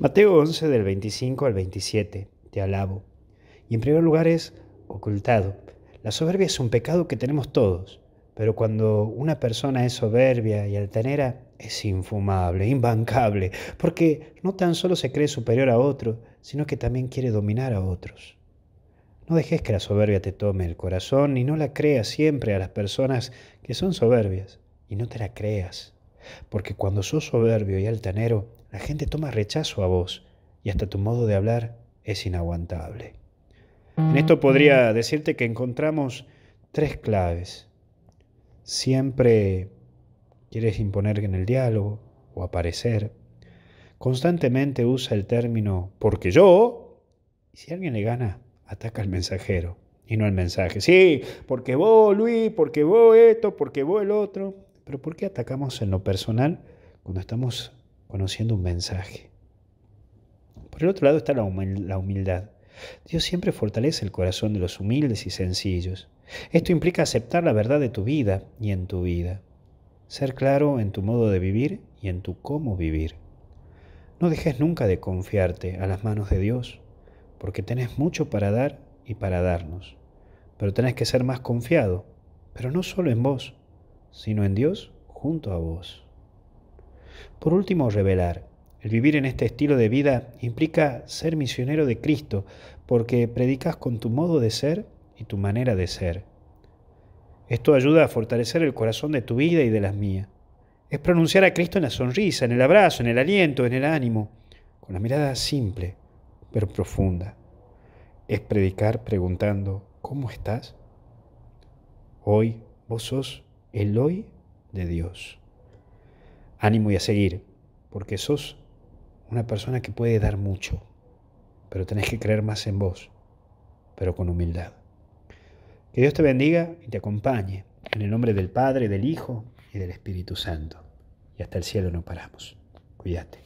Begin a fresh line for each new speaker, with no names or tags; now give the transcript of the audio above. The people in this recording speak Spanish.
Mateo 11 del 25 al 27, te alabo. Y en primer lugar es ocultado. La soberbia es un pecado que tenemos todos, pero cuando una persona es soberbia y altanera, es infumable, imbancable, porque no tan solo se cree superior a otro, sino que también quiere dominar a otros. No dejes que la soberbia te tome el corazón y no la creas siempre a las personas que son soberbias y no te la creas, porque cuando sos soberbio y altanero, la gente toma rechazo a vos y hasta tu modo de hablar es inaguantable. En esto podría decirte que encontramos tres claves. Siempre quieres imponer en el diálogo o aparecer. Constantemente usa el término porque yo. Y si alguien le gana, ataca al mensajero y no al mensaje. Sí, porque vos, Luis, porque vos esto, porque vos el otro. Pero ¿por qué atacamos en lo personal cuando estamos conociendo un mensaje. Por el otro lado está la humildad. Dios siempre fortalece el corazón de los humildes y sencillos. Esto implica aceptar la verdad de tu vida y en tu vida. Ser claro en tu modo de vivir y en tu cómo vivir. No dejes nunca de confiarte a las manos de Dios, porque tenés mucho para dar y para darnos. Pero tenés que ser más confiado, pero no solo en vos, sino en Dios junto a vos. Por último, revelar. El vivir en este estilo de vida implica ser misionero de Cristo, porque predicas con tu modo de ser y tu manera de ser. Esto ayuda a fortalecer el corazón de tu vida y de las mías. Es pronunciar a Cristo en la sonrisa, en el abrazo, en el aliento, en el ánimo, con la mirada simple, pero profunda. Es predicar preguntando, ¿cómo estás? Hoy vos sos el hoy de Dios. Ánimo y a seguir, porque sos una persona que puede dar mucho, pero tenés que creer más en vos, pero con humildad. Que Dios te bendiga y te acompañe, en el nombre del Padre, del Hijo y del Espíritu Santo. Y hasta el cielo no paramos. Cuídate.